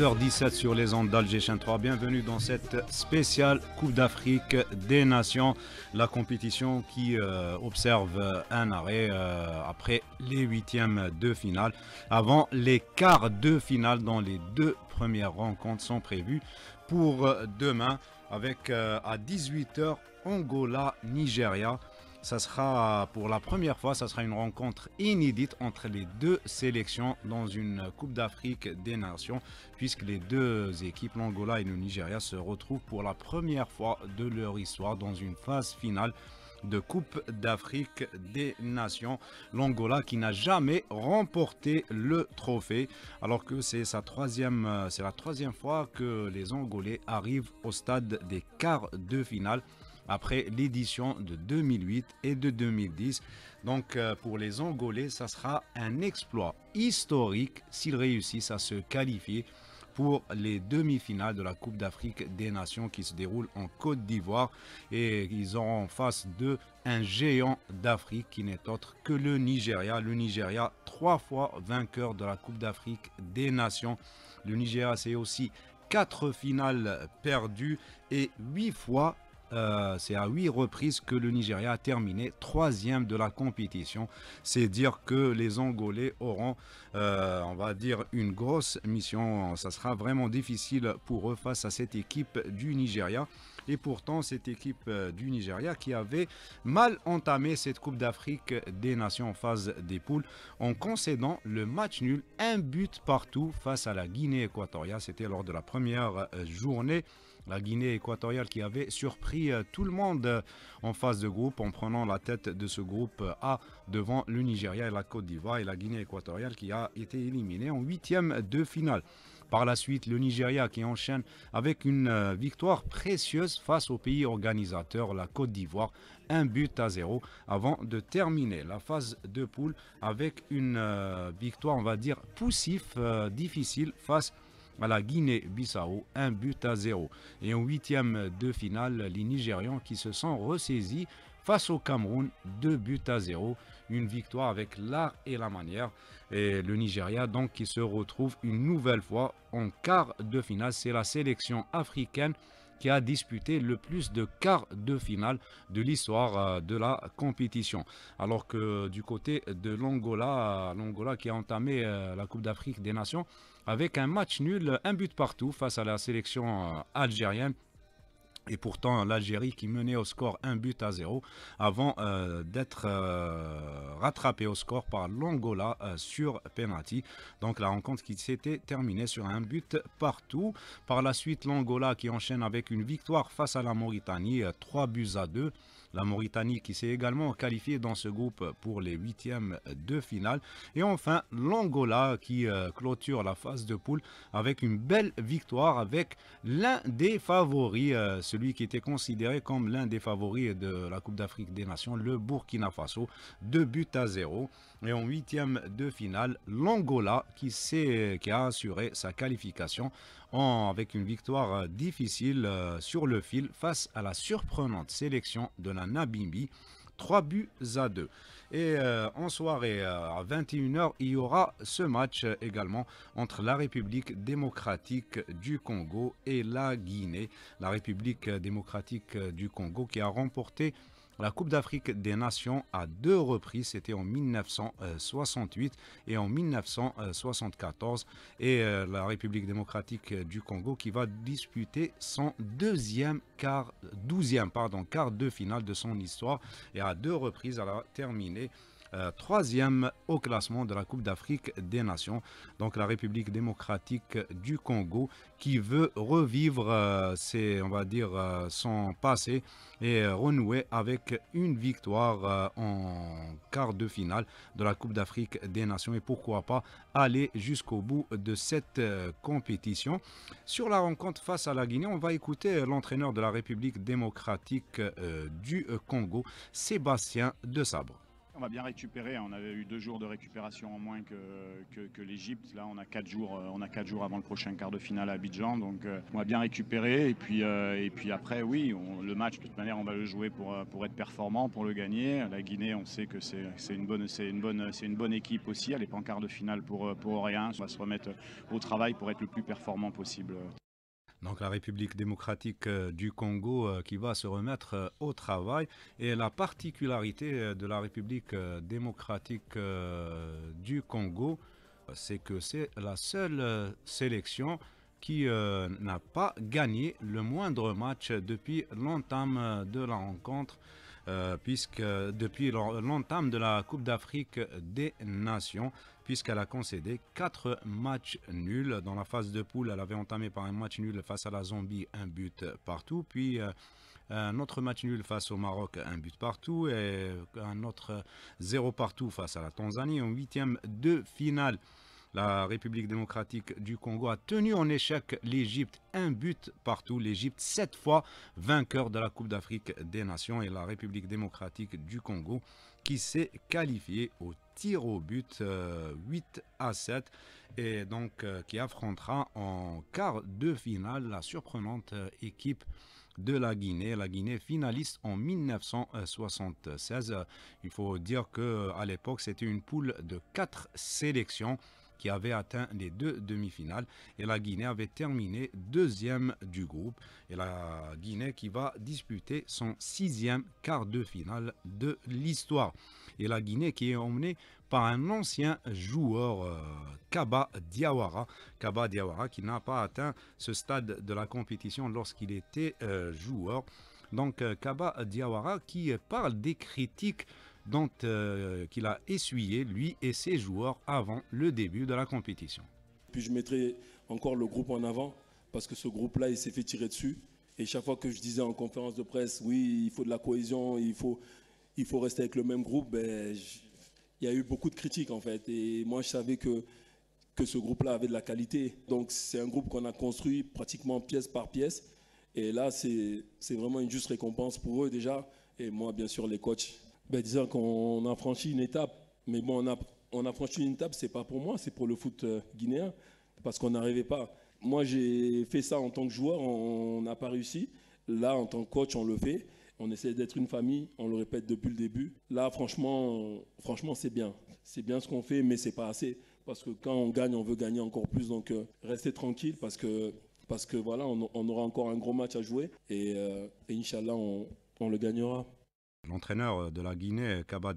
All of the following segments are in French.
17 h 17 sur les ondes d'Alger 3. Bienvenue dans cette spéciale Coupe d'Afrique des Nations, la compétition qui euh, observe euh, un arrêt euh, après les huitièmes de finale, avant les quarts de finale dont les deux premières rencontres sont prévues pour demain avec à 18h Angola-Nigeria. Ça sera pour la première fois, ça sera une rencontre inédite entre les deux sélections dans une Coupe d'Afrique des Nations, puisque les deux équipes, l'Angola et le Nigeria, se retrouvent pour la première fois de leur histoire dans une phase finale de Coupe d'Afrique des Nations. L'Angola qui n'a jamais remporté le trophée, alors que c'est sa troisième, c'est la troisième fois que les Angolais arrivent au stade des quarts de finale après l'édition de 2008 et de 2010. Donc euh, pour les Angolais, ça sera un exploit historique s'ils réussissent à se qualifier pour les demi-finales de la Coupe d'Afrique des Nations qui se déroule en Côte d'Ivoire. Et ils auront en face d'eux un géant d'Afrique qui n'est autre que le Nigeria. Le Nigeria, trois fois vainqueur de la Coupe d'Afrique des Nations. Le Nigeria, c'est aussi quatre finales perdues et huit fois euh, c'est à huit reprises que le Nigeria a terminé troisième de la compétition. C'est dire que les Angolais auront, euh, on va dire, une grosse mission. Ça sera vraiment difficile pour eux face à cette équipe du Nigeria. Et pourtant, cette équipe euh, du Nigeria qui avait mal entamé cette Coupe d'Afrique des Nations en phase des poules en concédant le match nul, un but partout face à la Guinée équatoriale. C'était lors de la première journée. La Guinée équatoriale qui avait surpris euh, tout le monde euh, en phase de groupe en prenant la tête de ce groupe euh, A devant le Nigeria et la Côte d'Ivoire et la Guinée équatoriale qui a été éliminée en huitième de finale. Par la suite, le Nigeria qui enchaîne avec une victoire précieuse face au pays organisateur, la Côte d'Ivoire, un but à zéro avant de terminer la phase de poule avec une victoire, on va dire, poussif, difficile face à à la Guinée-Bissau, un but à zéro. Et en huitième de finale, les Nigérians qui se sont ressaisis face au Cameroun, deux buts à zéro, une victoire avec l'art et la manière. Et le Nigeria donc qui se retrouve une nouvelle fois en quart de finale, c'est la sélection africaine qui a disputé le plus de quarts de finale de l'histoire euh, de la compétition. Alors que du côté de l'Angola, l'Angola qui a entamé euh, la Coupe d'Afrique des Nations avec un match nul, un but partout face à la sélection euh, algérienne et pourtant, l'Algérie qui menait au score un but à zéro avant euh, d'être euh, rattrapée au score par l'Angola euh, sur penalty. Donc la rencontre qui s'était terminée sur un but partout. Par la suite, l'Angola qui enchaîne avec une victoire face à la Mauritanie, 3 buts à 2 la Mauritanie qui s'est également qualifiée dans ce groupe pour les huitièmes de finale. Et enfin, l'Angola qui euh, clôture la phase de poule avec une belle victoire avec l'un des favoris, euh, celui qui était considéré comme l'un des favoris de la Coupe d'Afrique des Nations, le Burkina Faso, Deux buts à zéro. Et en huitièmes de finale, l'Angola qui, qui a assuré sa qualification avec une victoire euh, difficile euh, sur le fil face à la surprenante sélection de la Nabimbi. 3 buts à 2. Et euh, en soirée, à 21h, il y aura ce match également entre la République démocratique du Congo et la Guinée. La République démocratique du Congo qui a remporté la Coupe d'Afrique des Nations à deux reprises, c'était en 1968 et en 1974, et euh, la République démocratique du Congo qui va disputer son deuxième quart, douzième pardon, quart de finale de son histoire et à deux reprises, elle a terminé euh, troisième au classement de la Coupe d'Afrique des Nations. Donc la République démocratique du Congo qui veut revivre euh, euh, son passé et renouer avec une victoire en quart de finale de la Coupe d'Afrique des Nations et pourquoi pas aller jusqu'au bout de cette compétition. Sur la rencontre face à la Guinée, on va écouter l'entraîneur de la République démocratique du Congo, Sébastien de Sabre. On va bien récupérer. Hein. On avait eu deux jours de récupération en moins que, que, l'Égypte. Là, on a quatre jours. Euh, on a quatre jours avant le prochain quart de finale à Abidjan. Donc, euh, on va bien récupérer. Et puis, euh, et puis après, oui, le match de toute manière, on va le jouer pour pour être performant, pour le gagner. La Guinée, on sait que c'est une bonne c'est une bonne une bonne équipe aussi. Elle n'est pas en quart de finale pour pour rien. On va se remettre au travail pour être le plus performant possible donc la République démocratique euh, du Congo euh, qui va se remettre euh, au travail. Et la particularité de la République démocratique du Congo, c'est que c'est la seule sélection qui n'a pas gagné le moindre match depuis l'entame de la rencontre, puisque depuis l'entame de la Coupe d'Afrique des Nations puisqu'elle a concédé 4 matchs nuls. Dans la phase de poule, elle avait entamé par un match nul face à la Zombie, un but partout, puis euh, un autre match nul face au Maroc, un but partout, et un autre 0 partout face à la Tanzanie en huitième de finale. La République démocratique du Congo a tenu en échec l'Égypte, un but partout. L'Égypte, cette fois vainqueur de la Coupe d'Afrique des Nations et la République démocratique du Congo qui s'est qualifiée au tir au but 8 euh, à 7 et donc euh, qui affrontera en quart de finale la surprenante euh, équipe de la Guinée, la Guinée finaliste en 1976. Il faut dire que à l'époque, c'était une poule de quatre sélections qui avait atteint les deux demi-finales et la Guinée avait terminé deuxième du groupe et la Guinée qui va disputer son sixième quart de finale de l'histoire et la Guinée qui est emmenée par un ancien joueur, euh, Kaba Diawara. Kaba Diawara qui n'a pas atteint ce stade de la compétition lorsqu'il était euh, joueur. Donc euh, Kaba Diawara qui parle des critiques dont qu'il a essuyé lui et ses joueurs avant le début de la compétition. Puis je mettrai encore le groupe en avant parce que ce groupe-là, il s'est fait tirer dessus. Et chaque fois que je disais en conférence de presse, oui, il faut de la cohésion, il faut, il faut rester avec le même groupe, ben, il y a eu beaucoup de critiques en fait. Et moi, je savais que, que ce groupe-là avait de la qualité. Donc, c'est un groupe qu'on a construit pratiquement pièce par pièce. Et là, c'est vraiment une juste récompense pour eux déjà. Et moi, bien sûr, les coachs. Ben, disons qu'on a franchi une étape. Mais bon, on a, on a franchi une étape, c'est pas pour moi, c'est pour le foot euh, guinéen. Parce qu'on n'arrivait pas. Moi, j'ai fait ça en tant que joueur, on n'a pas réussi. Là, en tant que coach, on le fait. On essaie d'être une famille, on le répète depuis le début. Là, franchement, euh, franchement, c'est bien. C'est bien ce qu'on fait, mais c'est pas assez. Parce que quand on gagne, on veut gagner encore plus. Donc, euh, restez tranquille parce que, parce que voilà, on, aura encore un gros match à jouer. Et, euh, on, le gagnera. L'entraîneur de la Guinée, Kaba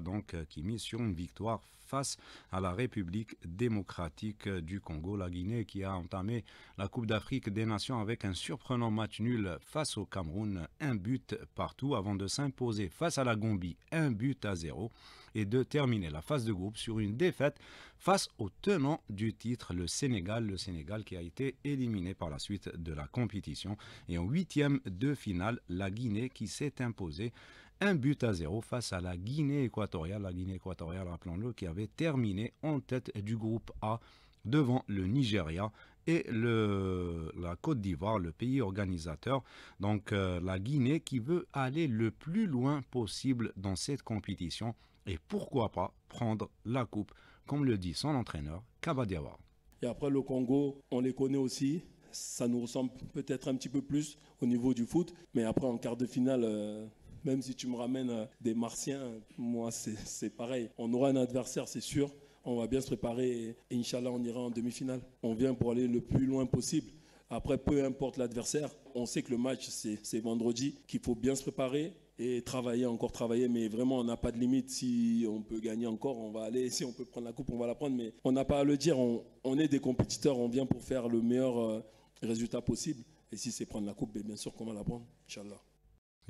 donc, qui mise sur une victoire face à la République démocratique du Congo. La Guinée qui a entamé la Coupe d'Afrique des Nations avec un surprenant match nul face au Cameroun, un but partout avant de s'imposer face à la Gambie, un but à zéro et de terminer la phase de groupe sur une défaite face au tenant du titre, le Sénégal, le Sénégal qui a été éliminé par la suite de la compétition et en huitième de finale, la Guinée qui s'est imposée un but à zéro face à la Guinée équatoriale. La Guinée équatoriale, rappelons-le, qui avait terminé en tête du groupe A devant le Nigeria et le, la Côte d'Ivoire, le pays organisateur. Donc euh, la Guinée qui veut aller le plus loin possible dans cette compétition et pourquoi pas prendre la coupe, comme le dit son entraîneur Kabadiawa. Et après le Congo, on les connaît aussi. Ça nous ressemble peut-être un petit peu plus au niveau du foot. Mais après, en quart de finale, euh, même si tu me ramènes euh, des martiens, moi c'est pareil. On aura un adversaire, c'est sûr. On va bien se préparer et Inch'Allah, on ira en demi-finale. On vient pour aller le plus loin possible. Après, peu importe l'adversaire, on sait que le match, c'est vendredi, qu'il faut bien se préparer et travailler, encore travailler. Mais vraiment, on n'a pas de limite. Si on peut gagner encore, on va aller. Si on peut prendre la coupe, on va la prendre. Mais on n'a pas à le dire. On, on, est des compétiteurs. On vient pour faire le meilleur euh, résultat possible. Et si c'est prendre la coupe, ben, bien sûr qu'on va la prendre. Inch'Allah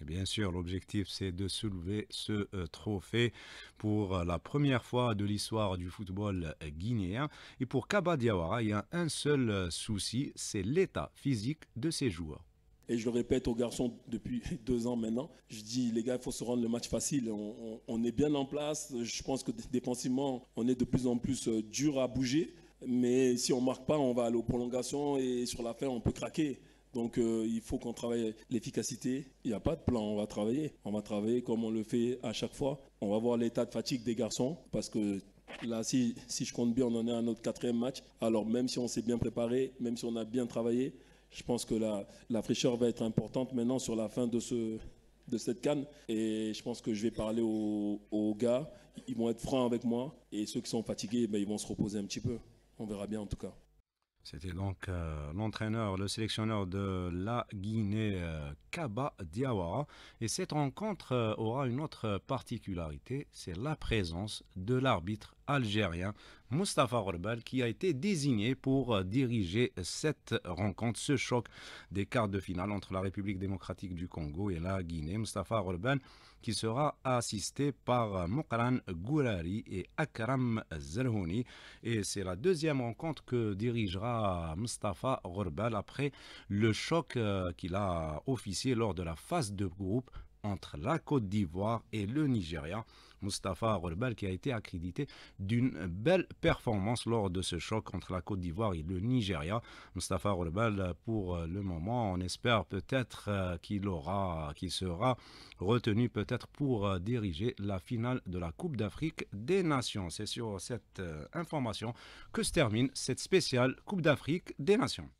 bien sûr, l'objectif, c'est de soulever ce euh, trophée pour euh, la première fois de l'histoire du football guinéen. Et pour Kaba il y a un seul euh, souci, c'est l'état physique de ses joueurs. Et je le répète aux garçons depuis deux ans maintenant, je dis les gars, il faut se rendre le match facile. On, est bien en place. Je pense que défensivement, on est de plus en plus dur à bouger. Mais si on ne marque pas, on va aller aux prolongations et sur la fin, on peut craquer. Donc euh, il faut qu'on travaille l'efficacité. Il n'y a pas de plan, on va travailler. On va travailler comme on le fait à chaque fois. On va voir l'état de fatigue des garçons parce que Là, si, je compte bien, on en est à notre quatrième match. Alors, même si on s'est bien préparé, même si on a bien travaillé, je pense que la, fraîcheur va être importante maintenant sur la fin de, ce, de cette canne. Et je pense que je vais parler aux, aux gars. Ils vont être francs avec moi. Et ceux qui sont fatigués, ben, ils vont se reposer un petit peu. On verra bien en tout cas. C'était donc euh, l'entraîneur, le sélectionneur de la Guinée, euh, Kaba Diawara. Et cette rencontre euh, aura une autre particularité, c'est la présence de l'arbitre algérien Mustafa Orbel qui a été désigné pour euh, diriger cette rencontre, ce choc des quarts de finale entre la République démocratique du Congo et la Guinée. Mustafa Orbel qui sera assisté par euh, Mokran Gourari et Akram Zerhouni. Et c'est la deuxième rencontre que dirigera Mustafa Orbel après le choc euh, qu'il a officié lors de la phase de groupe entre la Côte d'Ivoire et le Nigeria. Mustapha Rebel qui a été accrédité d'une belle performance lors de ce choc entre la Côte d'Ivoire et le Nigeria. Mustapha Rebel pour le moment, on espère peut-être euh, qu'il aura, qu'il sera retenu peut-être pour euh, diriger la finale de la Coupe d'Afrique des Nations. C'est sur cette euh, information que se termine cette spéciale Coupe d'Afrique des Nations.